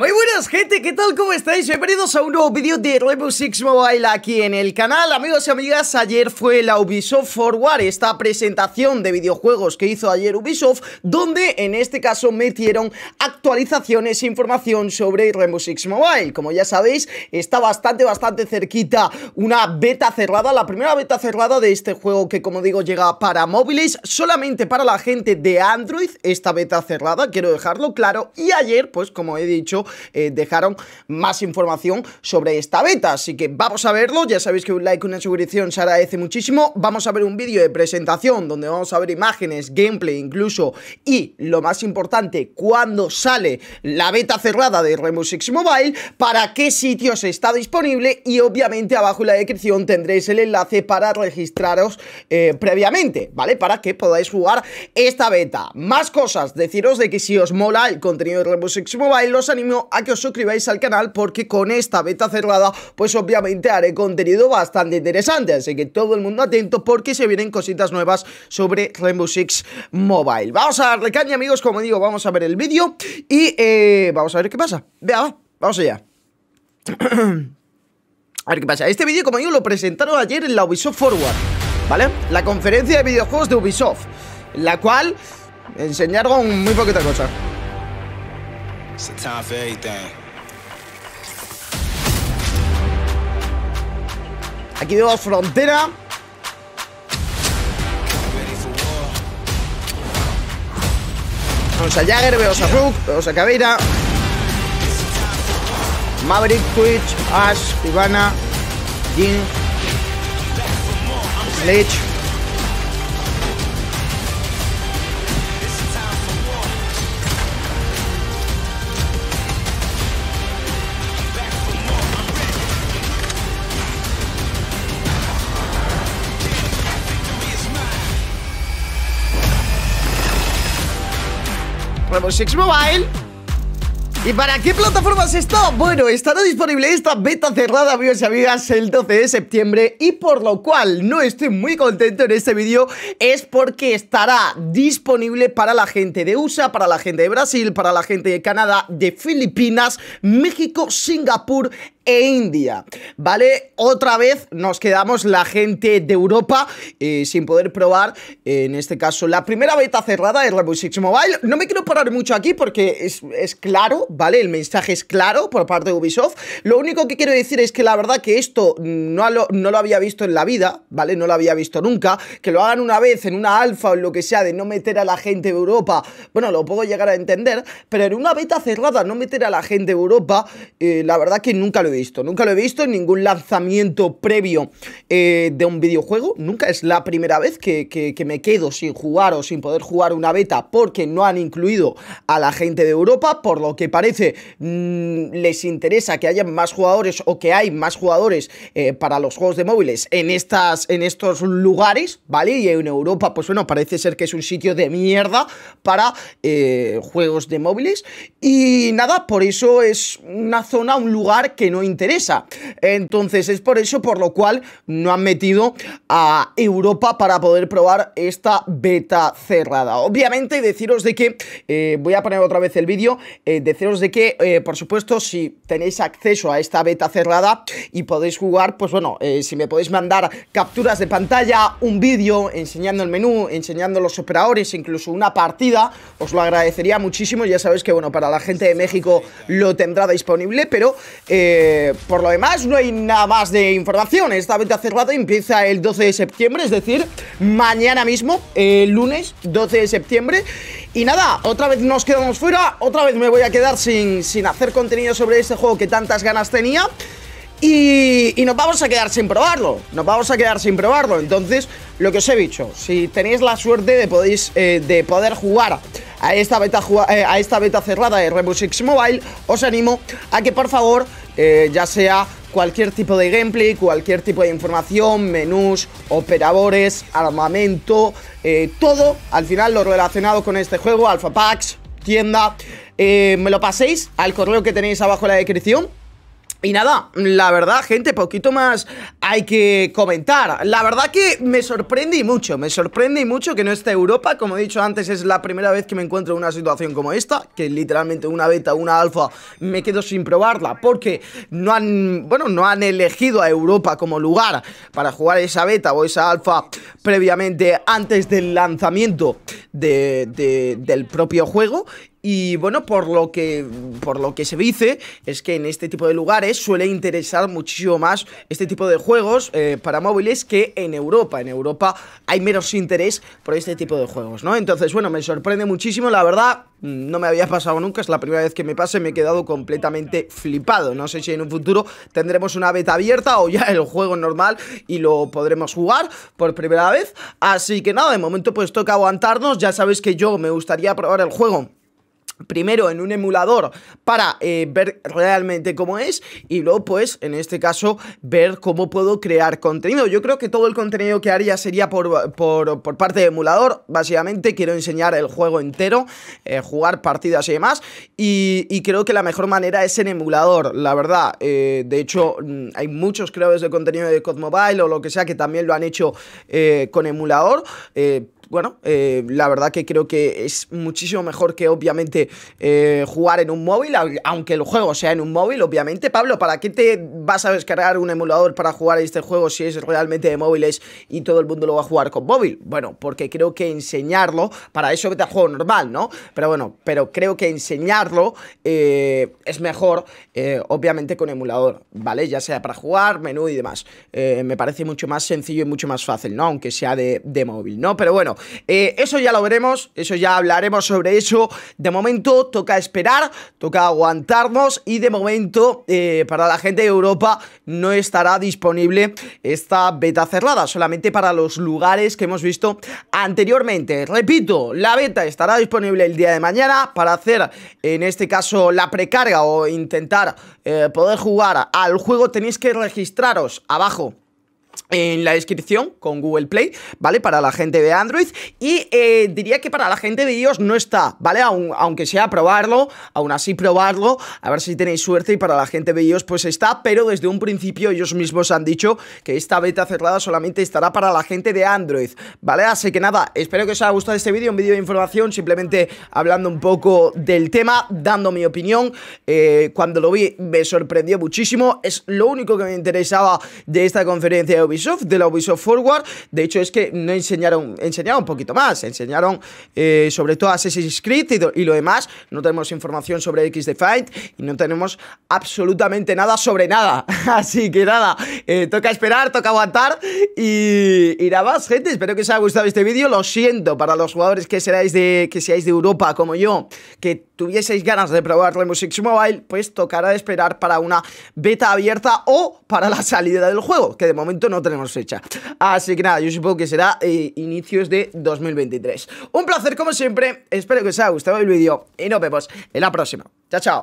Muy buenas gente, ¿qué tal? ¿Cómo estáis? Bienvenidos a un nuevo vídeo de Rainbow Six Mobile aquí en el canal Amigos y amigas, ayer fue la Ubisoft Forward Esta presentación de videojuegos que hizo ayer Ubisoft Donde en este caso metieron actualizaciones e información sobre Rainbow Six Mobile Como ya sabéis, está bastante, bastante cerquita una beta cerrada La primera beta cerrada de este juego que como digo llega para móviles Solamente para la gente de Android, esta beta cerrada, quiero dejarlo claro Y ayer, pues como he dicho eh, dejaron más información sobre esta beta. Así que vamos a verlo. Ya sabéis que un like, una suscripción se agradece muchísimo. Vamos a ver un vídeo de presentación donde vamos a ver imágenes, gameplay incluso y lo más importante, Cuando sale la beta cerrada de Rainbow Six Mobile, para qué sitios está disponible y obviamente abajo en la descripción tendréis el enlace para registraros eh, previamente, ¿vale? Para que podáis jugar esta beta. Más cosas, deciros de que si os mola el contenido de Rainbow Six Mobile, los animo a que os suscribáis al canal porque con esta beta cerrada pues obviamente haré contenido bastante interesante, así que todo el mundo atento porque se vienen cositas nuevas sobre Rainbow Six Mobile. Vamos a darle caña amigos, como digo, vamos a ver el vídeo y eh, vamos a ver qué pasa. Vea, vamos allá. a ver qué pasa. Este vídeo, como digo, lo presentaron ayer en la Ubisoft Forward, ¿vale? La conferencia de videojuegos de Ubisoft, la cual enseñaron muy poquita cosa. It's a Aquí frontera. Vamos a Jagger, veo a Rook, vemos a Caveira. Maverick, Twitch, Ash, Ivana, Jin, Sledge. Xmobile. ¿Y para qué plataformas está? Bueno, estará disponible esta beta cerrada, amigos y amigas, el 12 de septiembre y por lo cual no estoy muy contento en este vídeo es porque estará disponible para la gente de USA, para la gente de Brasil, para la gente de Canadá, de Filipinas, México, Singapur e India, ¿vale? Otra vez nos quedamos la gente de Europa eh, sin poder probar, en este caso, la primera beta cerrada de Rainbow Six Mobile. No me quiero parar mucho aquí porque es, claro, ¿vale? El mensaje es claro por parte de Ubisoft. Lo único que quiero decir es que la verdad que esto no lo, no lo había visto en la vida, ¿vale? No lo había visto nunca. Que lo hagan una vez en una alfa o lo que sea de no meter a la gente de Europa, bueno, lo puedo llegar a entender, pero en una beta cerrada no meter a la gente de Europa, eh, la verdad que nunca lo he visto. Nunca lo he visto en ningún lanzamiento previo eh, de un videojuego. Nunca es la primera vez que, me quedo sin jugar o sin poder jugar una beta porque no han incluido a la gente de Europa. Por lo que parece, mm, les interesa que haya más jugadores o que hay más jugadores eh, para los juegos de móviles en, estas, en estos lugares, ¿vale? Y en Europa, pues bueno, parece ser que es un sitio de mierda para eh, juegos de móviles. Y nada, por eso es una zona, un lugar que no interesa. Entonces es por eso por lo cual no han metido a Europa para poder probar esta beta cerrada. Obviamente deciros de que, eh, voy a poner otra vez el vídeo, eh, deciros de que, eh, por supuesto, si tenéis acceso a esta beta cerrada y podéis jugar, pues bueno, si me podéis mandar capturas de pantalla, un vídeo enseñando el menú, enseñando los operadores, incluso una partida, os lo agradecería muchísimo. Ya sabéis que, bueno, para la gente de México lo tendrá disponible, pero... Eh, eh, por lo demás, no hay nada más de información. Esta venta cerrada empieza el 12 de septiembre, es decir, mañana mismo, el lunes 12 de septiembre. Y nada, otra vez nos quedamos fuera, otra vez me voy a quedar sin, sin hacer contenido sobre este juego que tantas ganas tenía. Y, nos vamos a quedar sin probarlo. Nos vamos a quedar sin probarlo. Entonces, lo que os he dicho, si tenéis la suerte de, podéis, eh, de poder jugar a esta beta, eh, a esta beta cerrada de Rebus X Mobile, os animo a que por favor, eh, ya sea cualquier tipo de gameplay, cualquier tipo de información, menús, operadores, armamento, eh, todo, al final lo relacionado con este juego, alpha packs, tienda, me lo paséis al correo que tenéis abajo en la descripción y nada, la verdad, gente, poquito más hay que comentar. La verdad que me sorprende y mucho, me sorprende y mucho que no esté Europa. Como he dicho antes, es la primera vez que me encuentro en una situación como esta, que literalmente una beta, una alfa, me quedo sin probarla, porque no han, bueno, no han elegido a Europa como lugar para jugar esa beta o esa alfa previamente antes del lanzamiento del propio juego y bueno, por lo que por lo que se dice es que en este tipo de lugares suele interesar muchísimo más este tipo de juegos eh, para móviles que en Europa. En Europa hay menos interés por este tipo de juegos, ¿no? Entonces, bueno, me sorprende muchísimo, la verdad, no me había pasado nunca, es la primera vez que me pasa y me he quedado completamente flipado. No sé si en un futuro tendremos una beta abierta o ya el juego normal y lo podremos jugar por primera vez. Así que nada, de momento pues toca aguantarnos ya sabes que yo me gustaría probar el juego primero en un emulador para eh, ver realmente cómo es y luego pues en este caso ver cómo puedo crear contenido yo creo que todo el contenido que haría sería por, parte de emulador básicamente quiero enseñar el juego entero eh, jugar partidas y demás y, creo que la mejor manera es en emulador la verdad eh, de hecho mm, hay muchos creadores de contenido de COD Mobile o lo que sea que también lo han hecho con emulador bueno, eh, la verdad que creo que es muchísimo mejor que obviamente eh, jugar en un móvil, aunque el juego sea en un móvil, obviamente. Pablo, ¿para qué te vas a descargar un emulador para jugar este juego si es realmente de móviles y todo el mundo lo va a jugar con móvil? Bueno, porque creo que enseñarlo, para eso vete juego normal, ¿no? Pero bueno, pero creo que enseñarlo eh, es mejor, obviamente, con emulador, ¿vale? Ya sea para jugar, menú y demás. me parece mucho más sencillo y mucho más fácil, ¿no? Aunque sea de móvil, ¿no? Pero bueno, eh, eso ya lo veremos, eso ya hablaremos sobre eso. De momento toca esperar, toca aguantarnos y de momento eh, para la gente de Europa no estará disponible esta beta cerrada, solamente para los lugares que hemos visto anteriormente. Repito, la beta estará disponible el día de mañana para hacer en este caso la precarga o intentar eh, poder jugar al juego tenéis que registraros abajo en la descripción con Google Play, ¿vale? Para la gente de Android y eh, diría que para la gente de iOS no está, ¿vale? aunque sea probarlo, aún así probarlo, a ver si tenéis suerte y para la gente de iOS pues está, pero desde un principio ellos mismos han dicho que esta beta cerrada solamente estará para la gente de Android, ¿vale? Así que nada, espero que os haya gustado este vídeo, un vídeo de información, simplemente hablando un poco del tema, dando mi opinión, eh, cuando lo vi me sorprendió muchísimo, es lo único que me interesaba de esta conferencia Ubisoft, de la Ubisoft Forward. De hecho, es que no enseñaron, enseñaron un poquito más, enseñaron eh, sobre todo Assassin's Creed y, y, lo demás. No tenemos información sobre X Fight y no tenemos absolutamente nada sobre nada. Así que nada, eh, toca esperar, toca aguantar y, y, nada más, gente. Espero que os haya gustado este vídeo. Lo siento para los jugadores que, seráis de, que seáis de Europa como yo, que tuvieseis ganas de probar Rainbow Mobile, pues tocará esperar para una beta abierta o para la salida del juego, que de momento no tenemos fecha. Así que nada, yo supongo que será eh, inicios de 2023. Un placer como siempre, espero que os haya gustado el vídeo y nos vemos en la próxima. Chao, chao.